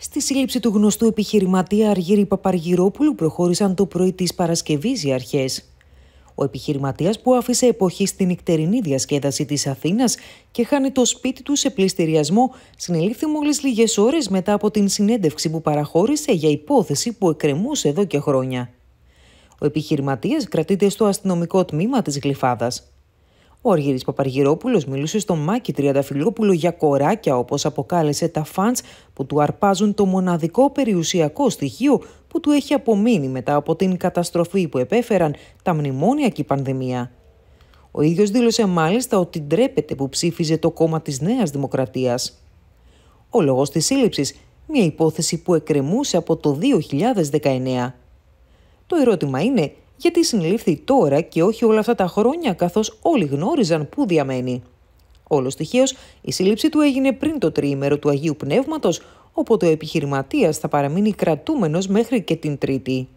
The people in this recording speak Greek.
Στη σύλληψη του γνωστού επιχειρηματία Αργύρη Παπαργυρόπουλου προχώρησαν το πρωί της Παρασκευής οι αρχές. Ο επιχειρηματίας που άφησε εποχή στη νυχτερινή διασκέδαση της Αθήνας και χάνει το σπίτι του σε πληστηριασμό, συνελήφθη μόλις λίγες ώρες μετά από την συνέντευξη που παραχώρησε για υπόθεση που εκκρεμούσε εδώ και χρόνια. Ο επιχειρηματίας κρατείται στο αστυνομικό τμήμα της Γλυφάδας. Ο Αργύρης Παπαργυρόπουλος μίλησε στον Μάκη Τριανταφυλλόπουλο για κοράκια, όπως αποκάλεσε τα φαντς που του αρπάζουν το μοναδικό περιουσιακό στοιχείο που του έχει απομείνει μετά από την καταστροφή που επέφεραν τα μνημόνια και η πανδημία. Ο ίδιος δήλωσε μάλιστα ότι ντρέπεται που ψήφιζε το κόμμα της Νέας Δημοκρατίας. Ο λόγος της σύλληψης, μια υπόθεση που εκκρεμούσε από το 2019. Το ερώτημα είναι γιατί συνελήφθη τώρα και όχι όλα αυτά τα χρόνια καθώς όλοι γνώριζαν πού διαμένει. Όλος τυχαίω, η σύλληψη του έγινε πριν το τριήμερο του Αγίου Πνεύματος, οπότε ο επιχειρηματίας θα παραμείνει κρατούμενος μέχρι και την Τρίτη.